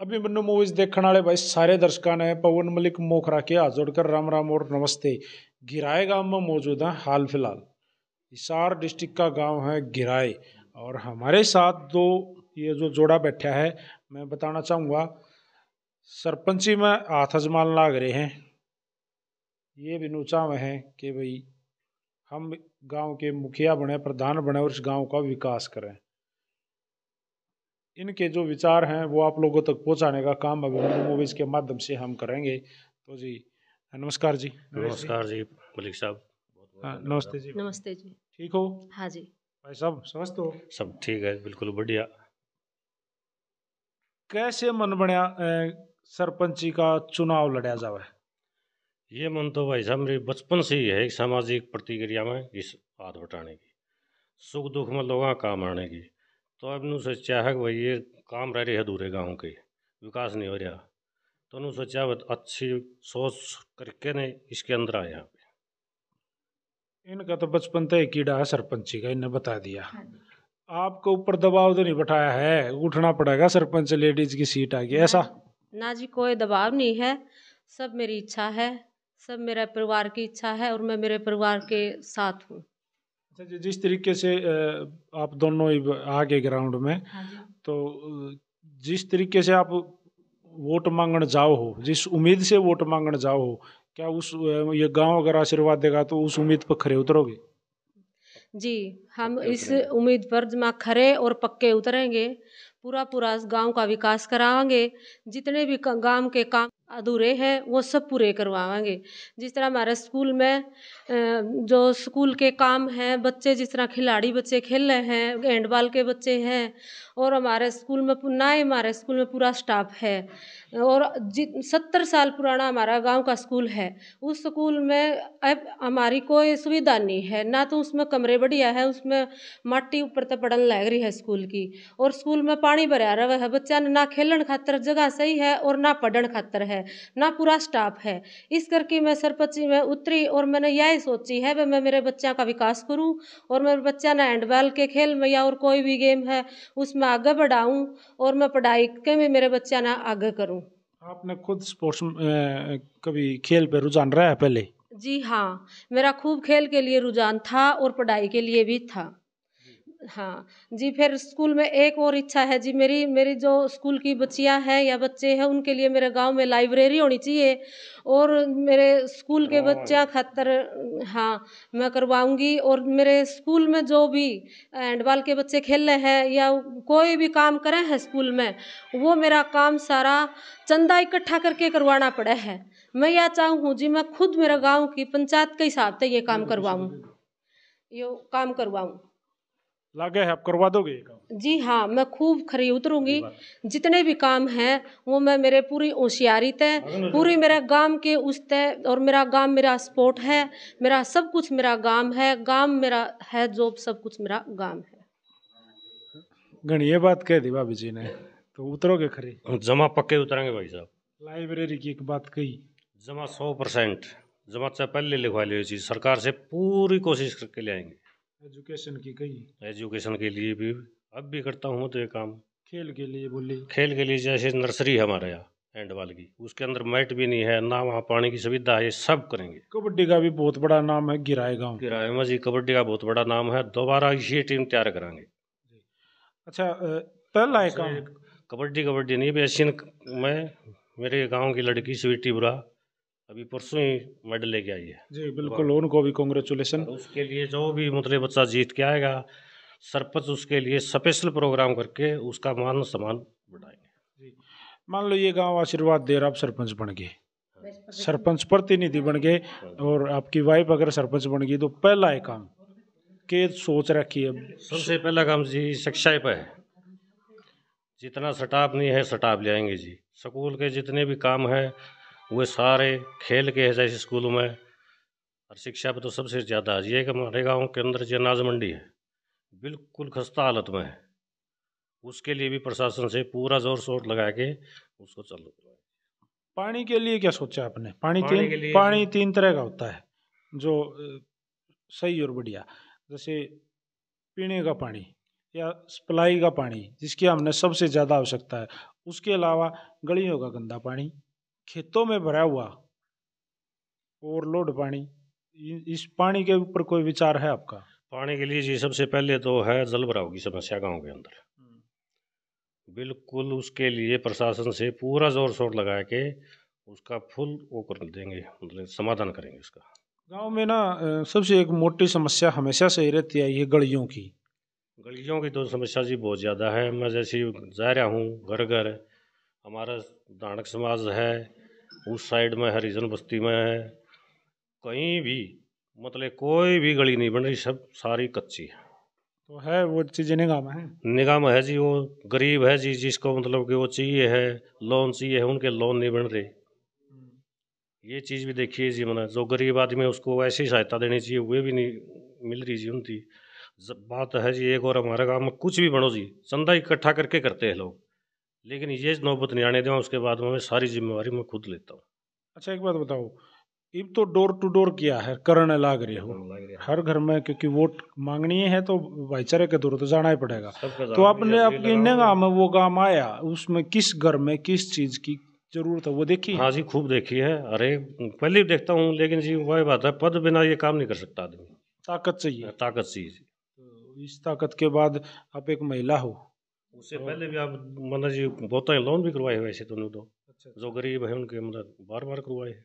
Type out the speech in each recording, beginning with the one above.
अभी मन्नू मूवीज़ देखने वाले भाई सारे दर्शकों ने पवन मलिक मोखरा के हाथ जोड़कर राम राम और नमस्ते गिराए गांव में मौजूद हैं हाल फिलहाल हिसार डिस्ट्रिक्ट का गांव है गिराए और हमारे साथ दो ये जो जोड़ा बैठा है मैं बताना चाहूँगा सरपंची में हाथ अजमान लाग रहे हैं ये भी नूचा में है कि भाई हम गांव के मुखिया बने प्रधान बने और इस गांव का विकास करें इनके जो विचार हैं वो आप लोगों तक पहुंचाने का काम अभिनंदन मूवीज़ के माध्यम से हम करेंगे तो जी नमस्कार जी नमस्कार जी मलिक साहब हाँ, नमस्ते जी नमस्ते जी ठीक हो हाँ जी भाई साहब समझते हो सब ठीक है बिल्कुल बढ़िया कैसे मन बनया सरपंची का चुनाव लड़ा जावे ये मन तो भाई साहब मेरे बचपन से ही है सामाजिक प्रतिक्रिया में इस हाथ हटाने की सुख दुख में लोगों काम आने की तो अब सोचा है कि भाई ये काम रह रही है अधूरे गाँव के विकास नहीं हो रहा तो उन्होंने सोचा अच्छी सोच करके ने इसके अंदर आया इनका तो बचपन तय कीड़ा है सरपंची का इन्हें बता दिया हाँ आपको ऊपर दबाव तो नहीं बैठाया है उठना पड़ेगा सरपंच लेडीज की सीट आ गई ऐसा ना जी कोई दबाव नहीं है सब मेरी इच्छा है सब मेरे परिवार की इच्छा है और मैं मेरे परिवार के साथ हूँ अच्छा जी जिस तरीके से आप दोनों ही आगे ग्राउंड में हाँ तो जिस तरीके से आप वोट मांगने जाओ हो जिस उम्मीद से वोट मांगने जाओ हो क्या उस ये गांव अगर आशीर्वाद देगा तो उस उम्मीद पर खरे उतरोगे जी हम इस उम्मीद पर जमा खरे और पक्के उतरेंगे पूरा पूरा गांव का विकास कराएंगे जितने भी गांव के काम अधूरे हैं वो सब पूरे करवाएंगे जिस तरह हमारे स्कूल में जो स्कूल के काम हैं बच्चे जिस तरह खिलाड़ी बच्चे खेल रहे हैं हैंडबॉल के बच्चे हैं और हमारे स्कूल में ना ही हमारे स्कूल में पूरा स्टाफ है और जित सत्तर साल पुराना हमारा गाँव का स्कूल है उस स्कूल में अब हमारी कोई सुविधा नहीं है ना तो उसमें कमरे बढ़िया है उसमें माटी ऊपर तक पड़न लग रही है स्कूल की और स्कूल में पानी भरा रहा है बच्चा ने ना खेलन खातर जगह सही है और ना पढ़न खातर है है ना पूरा स्टाफ है इस करके मैं सरपंच में उतरी और मैंने यही सोची है मैं मेरे बच्चा का विकास करूँ और मेरे बच्चा ने हैंडबॉल के खेल में या और कोई भी गेम है उसमें आगे बढ़ाऊँ और मैं पढ़ाई के में मेरे बच्चा ना आगे करूँ आपने खुद स्पोर्ट्स कभी खेल पे रुझान रहा है पहले जी हाँ मेरा खूब खेल के लिए रुझान था और पढ़ाई के लिए भी था हाँ जी फिर स्कूल में एक और इच्छा है जी मेरी मेरी जो स्कूल की बच्चियाँ हैं या बच्चे हैं उनके लिए मेरे गाँव में लाइब्रेरी होनी चाहिए और मेरे स्कूल के बच्चा खातर हाँ मैं करवाऊँगी और मेरे स्कूल में जो भी हैंडबॉल के बच्चे खेल रहे हैं या कोई भी काम करे हैं स्कूल में वो मेरा काम सारा चंदा इकट्ठा करके करवाना पड़ा है मैं यह चाहूँ जी मैं खुद मेरे गाँव की पंचायत के हिसाब से ये काम करवाऊँ यो काम करवाऊँ लागे है आप करवा दोगे ये काम जी हाँ मैं खूब खरी उतरूंगी जितने भी काम है वो मैं मेरे पूरी होशियारी तय पूरी मेरे गांव के उस तय और मेरा गांव मेरा स्पोर्ट है मेरा सब कुछ मेरा गांव है गांव मेरा है जॉब सब कुछ मेरा गांव है गण ये बात कह दी भाभी जी ने तो उतरोगे खरी जमा पक्के उतरेंगे भाई साहब लाइब्रेरी की एक बात कही जमा सौ परसेंट जमा से पहले लिखवा लिया सरकार से पूरी कोशिश करके ले आएंगे एजुकेशन की कही एजुकेशन के लिए भी अब भी करता हूँ तो ये काम खेल के लिए बोली खेल के लिए जैसे नर्सरी है हमारे यहाँ हैंडबॉल की उसके अंदर मैट भी नहीं है ना वहाँ पानी की सुविधा है सब करेंगे कबड्डी का भी बहुत बड़ा नाम है गिराए गाँव गिराए मजी कबड्डी का बहुत बड़ा नाम है दोबारा ये टीम तैयार करेंगे अच्छा पहला काम कबड्डी कबड्डी नहीं भी एशियन में मेरे गाँव की लड़की स्वीटी बुरा अभी परसों ही मेडल लेके आई है जी बिल्कुल तो उनको भी कॉन्ग्रेचुलेसन उसके लिए जो भी मतलब बच्चा जीत के आएगा सरपंच उसके लिए स्पेशल प्रोग्राम करके उसका मान सम्मान बढ़ाएंगे मान लो ये गांव आशीर्वाद दे रहा आप सरपंच बन गए सरपंच प्रतिनिधि बन गए और आपकी वाइफ अगर सरपंच बन गई तो पहला है काम के सोच रखी है सबसे पहला काम जी शिक्षा पर है जितना स्टाफ नहीं है स्टाफ ले आएंगे जी स्कूल के जितने भी काम है वे सारे खेल के है जैसे स्कूलों में और शिक्षा पे तो सबसे ज़्यादा आज ये कि हमारे गाँव के अंदर जो अनाज मंडी है बिल्कुल खस्ता हालत में है उसके लिए भी प्रशासन से पूरा जोर शोर लगा के उसको चल पानी के लिए क्या सोचा आपने पानी, पानी तीन के लिए पानी तीन तरह का होता है जो सही और बढ़िया जैसे पीने का पानी या सप्लाई का पानी जिसकी हमने सबसे ज़्यादा आवश्यकता है उसके अलावा गलियों का गंदा पानी खेतों में भरा हुआ ओवरलोड पानी इस पानी के ऊपर कोई विचार है आपका पानी के लिए जी सबसे पहले तो है जल भराव की समस्या गाँव के अंदर हम्म। बिल्कुल उसके लिए प्रशासन से पूरा जोर शोर लगा के उसका फुल वो कर देंगे मतलब समाधान करेंगे उसका गांव में ना सबसे एक मोटी समस्या हमेशा से ही रहती है ये गलियों की गलियों की तो समस्या जी बहुत ज़्यादा है मैं जैसे जा रहा हूँ घर घर हमारा दानक समाज है उस साइड में हरिजन बस्ती में है कहीं भी मतलब कोई भी गली नहीं बन रही सब सारी कच्ची है तो है वो चीज़ें निगाह में है निगाह में है जी वो गरीब है जी जिसको मतलब कि वो चाहिए है लोन चाहिए है उनके लोन नहीं बन रहे ये चीज़ भी देखिए जी मैंने मतलब जो गरीब आदमी है उसको ऐसी सहायता देनी चाहिए वे भी नहीं मिल रही जी उनकी बात है जी एक और हमारे गाँव में कुछ भी बनो जी चंदा इकट्ठा करके करते हैं लोग लेकिन ये नौबत नहीं आने दें उसके बाद मैं सारी जिम्मेवारी मैं खुद लेता हूँ अच्छा एक बात बताओ इब तो डोर टू डोर किया है करण लाग रही हो हर घर में क्योंकि वोट मांगनी है तो भाईचारे के दूर तो जाना ही पड़ेगा तो आपने आपके इन गाँव में वो गाँव आया उसमें किस घर में किस चीज़ की जरूरत है वो देखी हाँ जी खूब देखी है अरे पहले भी देखता हूँ लेकिन जी वही बात है पद बिना ये काम नहीं कर सकता आदमी ताकत चाहिए ताकत चाहिए तो इस ताकत के बाद आप एक महिला हो उससे पहले भी आप मतलब जी बहुत लोन भी करवाए हुए ऐसे दोनों तो, तो। अच्छा, अच्छा जो गरीब है उनके मतलब बार बार करवाए हैं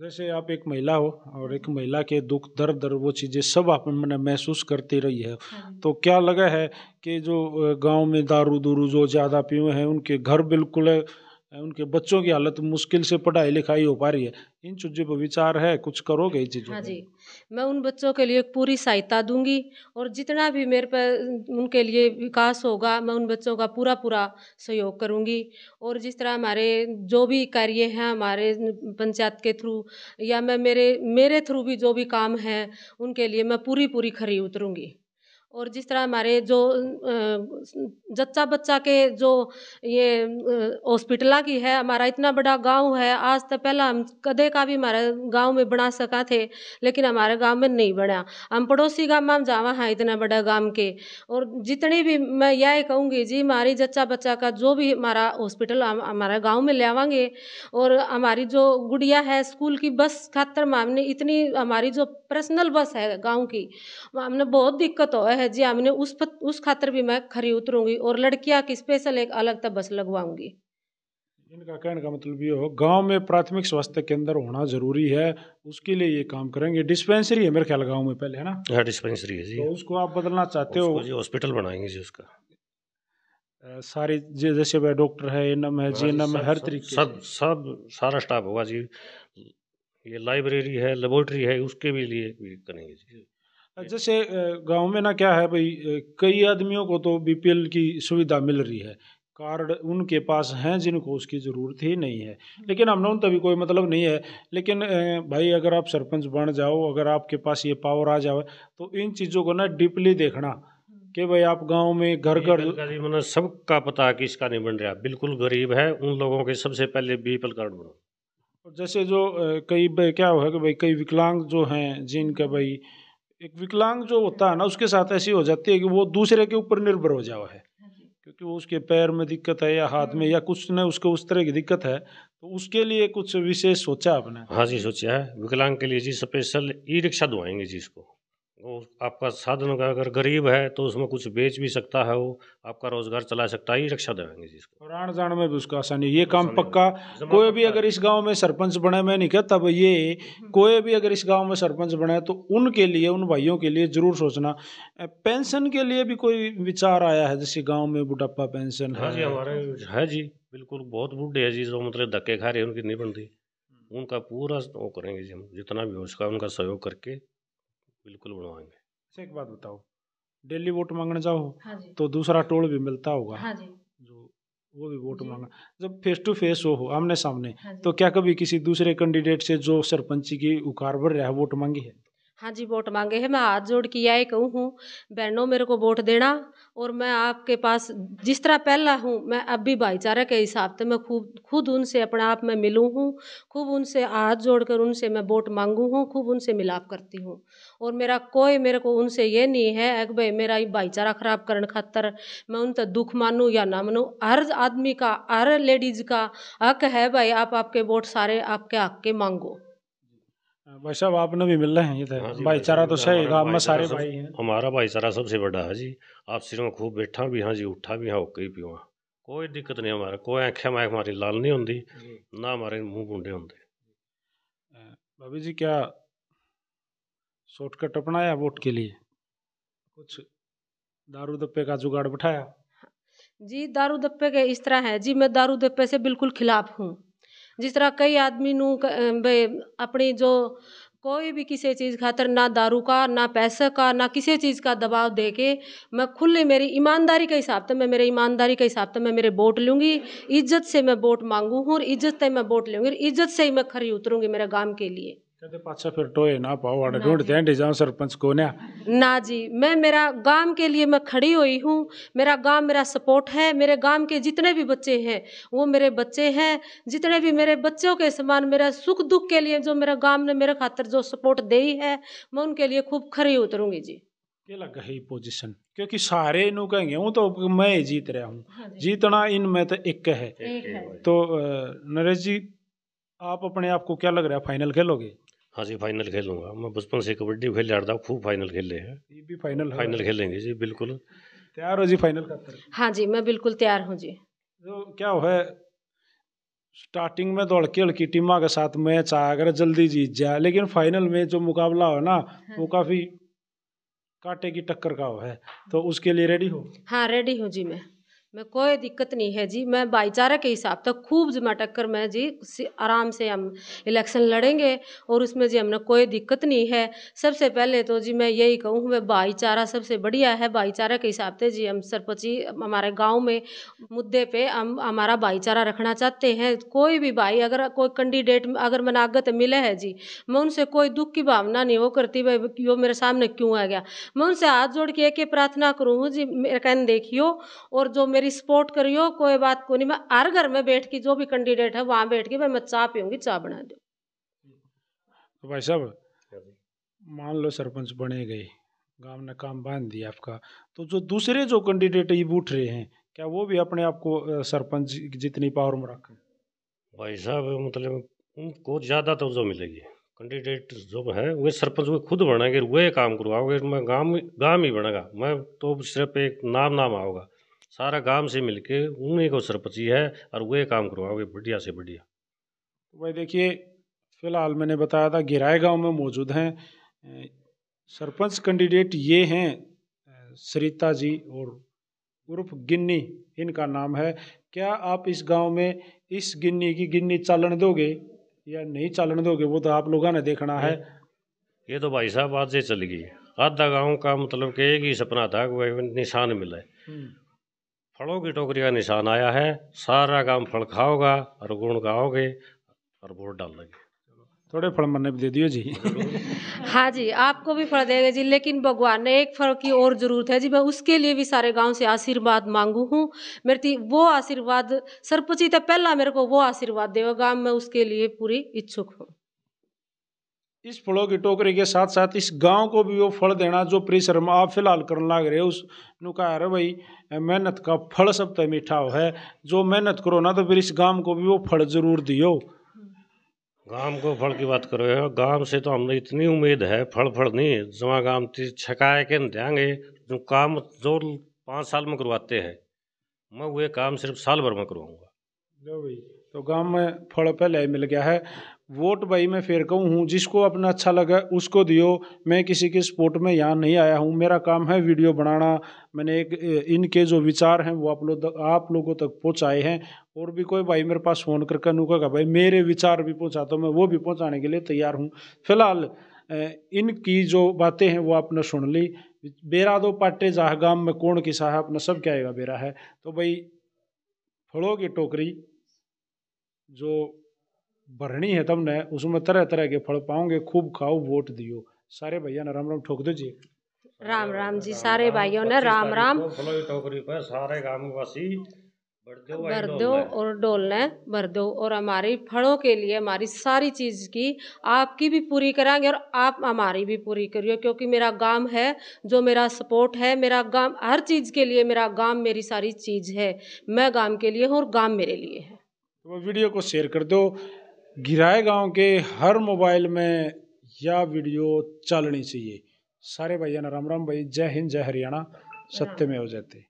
जैसे आप एक महिला हो और एक महिला के दुख दर्द दर वो चीज़ें सब आप मैंने महसूस करती रही है हाँ तो क्या लगा है कि जो गांव में दारू दूरू जो ज़्यादा पीए हैं उनके घर बिल्कुल है उनके बच्चों की हालत मुश्किल से पढ़ाई लिखाई हो पा रही है इन चीज़ों पर विचार है कुछ करोगे इन चीज़ों हाँ जी मैं उन बच्चों के लिए पूरी सहायता दूंगी और जितना भी मेरे पर उनके लिए विकास होगा मैं उन बच्चों का पूरा पूरा सहयोग करूंगी और जिस तरह हमारे जो भी कार्य हैं हमारे पंचायत के थ्रू या मैं मेरे मेरे थ्रू भी जो भी काम हैं उनके लिए मैं पूरी पूरी खरी उतरूंगी और जिस तरह हमारे जो जच्चा बच्चा के जो ये हॉस्पिटल की है हमारा इतना बड़ा गाँव है आज तक पहला हम कदे का भी हमारा गाँव में बना सका थे लेकिन हमारे गाँव में नहीं बना हम पड़ोसी गांव में हम जावा हैं हाँ इतना बड़ा गाँव के और जितनी भी मैं यह कहूँगी जी हमारी जच्चा बच्चा का जो भी हमारा हॉस्पिटल हमारे गाँव में ले आवागे और हमारी जो गुड़िया है स्कूल की बस खातर हमने इतनी हमारी जो पर्सनल बस है गाँव की हमने बहुत दिक्कत हो है है जी हमने उस पत, उस खातर भी मैं खरी उतरूंगी और लड़कियां की स्पेशल एक अलग तब बस लगवाऊंगी इनका कहने का मतलब ये हो गांव में प्राथमिक स्वास्थ्य केंद्र होना जरूरी है उसके लिए ये काम करेंगे डिस्पेंसरी है मेरे ख्याल गांव में पहले है ना हाँ डिस्पेंसरी है जी तो उसको आप बदलना चाहते हो जी हॉस्पिटल बनाएंगे जी उसका सारी जैसे वह डॉक्टर है एन है जी हाँ, एन है हर तरीके सब सब सारा स्टाफ होगा जी ये लाइब्रेरी है लेबोरेटरी है उसके भी लिए भी करेंगे जी जैसे गांव में ना क्या है भाई कई आदमियों को तो बीपीएल की सुविधा मिल रही है कार्ड उनके पास हैं जिनको उसकी ज़रूरत ही नहीं है लेकिन हम उन तभी कोई मतलब नहीं है लेकिन भाई अगर आप सरपंच बन जाओ अगर आपके पास ये पावर आ जाओ तो इन चीज़ों को ना डीपली देखना कि भाई आप गांव में घर घर गरीब मतलब सबका पता कि इसका नहीं बन रहा बिल्कुल गरीब है उन लोगों के सबसे पहले बीपल कार्ड बनो जैसे जो कई क्या हुआ कि भाई कई विकलांग जो हैं जिनका भाई एक विकलांग जो होता है ना उसके साथ ऐसी हो जाती है कि वो दूसरे के ऊपर निर्भर हो जाओ है हाँ क्योंकि वो उसके पैर में दिक्कत है या हाथ में हाँ। या कुछ न उसको उस तरह की दिक्कत है तो उसके लिए कुछ विशेष सोचा आपने हाँ जी सोचा है विकलांग के लिए जी स्पेशल ई रिक्शा दुआएंगे जी इसको वो आपका साधन अगर गरीब है तो उसमें कुछ बेच भी सकता है वो आपका रोजगार चला सकता है ये रक्षा देवेंगे जिसको पुराण जान में भी उसका आसानी ये काम पक्का कोई भी अगर इस गांव में सरपंच बने मैं नहीं कहता भाई ये कोई भी अगर इस गांव में सरपंच बने तो उनके लिए उन भाइयों के लिए जरूर सोचना पेंशन के लिए भी कोई विचार आया है जैसे गाँव में बुढ़ापा पेंशन हाँ है जी हमारे है जी बिल्कुल बहुत बूढ़े है जी जो मतलब धक्के खा रहे हैं उनकी नहीं बनती हम्म। उनका पूरा वो करेंगे जी हम जितना भी हो सका उनका सहयोग करके बिल्कुल बनवाएंगे अच्छा एक बात बताओ डेली वोट मांगने जाओ हाँ तो दूसरा टोल भी मिलता होगा हाँ जो वो भी वोट मांगना जब फेस टू फेस हो आमने सामने हाँ तो क्या कभी किसी दूसरे कैंडिडेट से जो सरपंची की उकार भर रहा है वोट मांगी है हाँ जी वोट मांगे हैं मैं हाथ जोड़ के आए कहूँ हूँ बहनों मेरे को वोट देना और मैं आपके पास जिस तरह पहला हूँ मैं अब भी भाईचारा के हिसाब से मैं खूब खुद उनसे अपने आप में मिलूँ हूँ खूब उनसे हाथ जोड़कर उनसे मैं वोट मांगू हूँ खूब उनसे मिलाप करती हूँ और मेरा कोई मेरे को उनसे ये नहीं है कि भाई मेरा भाईचारा खराब करने खातर मैं उन तक दुख मानूँ या ना मानूँ हर आदमी का हर लेडीज का हक है भाई आप आपके वोट सारे आपके हक के मांगो भाई साहब आपने भी मिलना है इधर हाँ भाईचारा तो सही गांव में सारे भाई हैं हमारा भाईचारा सबसे बड़ा है जी आप सिर में खूब बैठा भी हाँ जी उठा भी हाँ ओके ही पीवा कोई दिक्कत नहीं हमारा कोई आंखें में हमारी लाल नहीं होंगी ना हमारे मुंह गुंडे होंगे भाभी जी क्या शॉर्टकट अपनाया वोट के लिए कुछ दारू दप्पे का जुगाड़ बैठाया जी दारू दप्पे के इस तरह है जी मैं दारू दप्पे से बिल्कुल खिलाफ हूँ जिस तरह कई आदमी नू ਬਈ ਆਪਣੀ कोई भी किसी चीज़ खातर ना दारू का ना पैसे का ना किसी चीज़ का दबाव दे के मैं खुले मेरी ईमानदारी के हिसाब से मैं मेरे ईमानदारी के हिसाब से मैं मेरे वोट लूँगी इज्जत से मैं वोट मांगू हूँ और इज्जत से मैं वोट लूँगी और इज्जत से ही मैं खरी उतरूँगी मेरे गांव के लिए कहते पाछा फिर टोए ना पाओ सरपंच को ना ना जी मैं मेरा गांव के लिए मैं खड़ी हुई हूँ मेरा गांव मेरा सपोर्ट है मेरे गांव के जितने भी बच्चे हैं वो मेरे बच्चे हैं जितने भी मेरे बच्चों के समान मेरा सुख दुख के लिए जो मेरा गांव ने मेरे खातर जो सपोर्ट दे है मैं उनके लिए खूब खड़ी उतरूंगी जी के लग है क्योंकि सारे इन कहेंगे हूँ तो मैं जीत रहा हूँ हाँ जीतना इन में तो एक है, एक है। तो नरेश जी आप अपने आप को क्या लग रहा है फाइनल खेलोगे हाँ जी फाइनल खेलूंगा मैं बचपन से कबड्डी खेल जाता था खूब फाइनल खेले हैं ये भी फाइनल फाइनल खेलेंगे जी बिल्कुल तैयार हो जी फाइनल का हाँ जी मैं बिल्कुल तैयार हूँ जी जो तो क्या है स्टार्टिंग में दौड़ के हल्की टीमा के साथ मैच आया अगर जल्दी जीत जाए लेकिन फाइनल में जो मुकाबला हो ना हाँ वो काफ़ी कांटे की टक्कर का हो है तो उसके लिए रेडी हो हाँ रेडी हूँ जी मैं मैं कोई दिक्कत नहीं है जी मैं भाईचारा के हिसाब तक खूब जमा टक्कर मैं जी आराम से हम इलेक्शन लड़ेंगे और उसमें जी हमने कोई दिक्कत नहीं है सबसे पहले तो जी मैं यही कहूँ मैं भाईचारा सबसे बढ़िया है भाईचारा के हिसाब से जी हम सरपंची हमारे गाँव में मुद्दे पर हम हमारा भाईचारा रखना चाहते हैं कोई भी भाई अगर कोई कैंडिडेट अगर मनागत मिले है जी मैं उनसे कोई दुख की भावना नहीं वो करती भाई यो मेरे सामने क्यों आ गया मैं उनसे हाथ जोड़ के एक प्रार्थना करूँ जी मेरा कहन देखियो और जो मेरी सपोर्ट करियो कोई बात को नहीं मैं हर घर में बैठ के जो भी कैंडिडेट है वहां बैठ के मैं चाह पीऊंगी चाह बना दो तो भाई साहब मान लो सरपंच बने गए गांव ने काम बांध दिया आपका तो जो दूसरे जो कैंडिडेट ये उठ रहे हैं क्या वो भी अपने आप को सरपंच जितनी पावर में रखें भाई साहब मतलब उनको ज़्यादा तोजो मिलेगी कैंडिडेट जो है वे सरपंच वे खुद बनेंगे वे काम करवाओगे मैं गांव गांव ही बनेगा मैं तो सिर्फ एक नाम नाम आऊंगा सारा गांव से मिलके उन्हीं को सरपंची है और वे काम करवाओगे बढ़िया से बढ़िया तो भाई देखिए फिलहाल मैंने बताया था गिराए गांव में मौजूद हैं सरपंच कैंडिडेट ये हैं सरिता जी और उर्फ गिन्नी इनका नाम है क्या आप इस गांव में इस गिन्नी की गिन्नी चालन दोगे या नहीं चालन दोगे वो तो आप लोगों ने देखना है ये तो भाई साहब आज से चल गई आधा गांव का मतलब कि एक ही सपना था कि निशान मिला है हम्म। फलों की टोकरी का निशान आया है सारा काम फल खाओगा और गुण गाओगे और वोट लगे थोड़े फल मन भी दे दियो जी हाँ जी आपको भी फल देगा जी लेकिन भगवान ने एक फल की और ज़रूरत है जी मैं उसके लिए भी सारे गांव से आशीर्वाद मांगू हूँ मेरे थी वो आशीर्वाद सरपंची तो पहला मेरे को वो आशीर्वाद देगा मैं उसके लिए पूरी इच्छुक हूँ इस फलों की टोकरी के साथ साथ इस गांव को भी वो फल देना जो परिश्रम आप फिलहाल करने लग रहे हो उस नुका अरे भाई मेहनत का फल सब तो मीठा है जो मेहनत करो ना तो फिर इस गांव को भी वो फल जरूर दियो गांव को फल की बात करो यार गांव से तो हमने इतनी उम्मीद है फल फल नहीं जमा गांव तीस तो छकाए के देंगे जो काम जो पाँच साल में करवाते हैं मैं वो काम सिर्फ साल भर में करवाऊँगा भाई तो गांव में फल पहले मिल गया है वोट भाई मैं फिर कहूँ हूँ जिसको अपना अच्छा लगा उसको दियो मैं किसी के सपोर्ट में यहाँ नहीं आया हूँ मेरा काम है वीडियो बनाना मैंने एक इनके जो विचार हैं वो आप लोग आप लोगों तक पहुँचाए हैं और भी कोई भाई मेरे पास फ़ोन करके नुका का भाई मेरे विचार भी पहुँचा तो मैं वो भी पहुँचाने के लिए तैयार हूँ फिलहाल इनकी जो बातें हैं वो आपने सुन ली बेरा दो पाटे जाह गाम में कौन किसा है अपना सब क्या आएगा बेरा है तो भाई फलों की टोकरी जो भरनी है तमने उसमें तरह तरह के फल पाओगे खूब खाओ वोट दियो सारे भैया ने राम राम ठोक दो जी राम राम जी सारे भाइयों ने राम राम टोकरी पर सारे गाँव वासी भर दो और डोल ने भर दो और हमारी फलों के लिए हमारी सारी चीज़ की आपकी भी पूरी करेंगे और आप हमारी भी पूरी करियो क्योंकि मेरा गांव है जो मेरा सपोर्ट है मेरा गांव हर चीज़ के लिए मेरा गांव मेरी सारी चीज़ है मैं गांव के लिए हूँ और गांव मेरे लिए है तो वीडियो को शेयर कर दो गिराए गांव के हर मोबाइल में यह वीडियो चलनी चाहिए सारे भैया राम राम भाई जय हिंद जय हरियाणा सत्य में हो जाते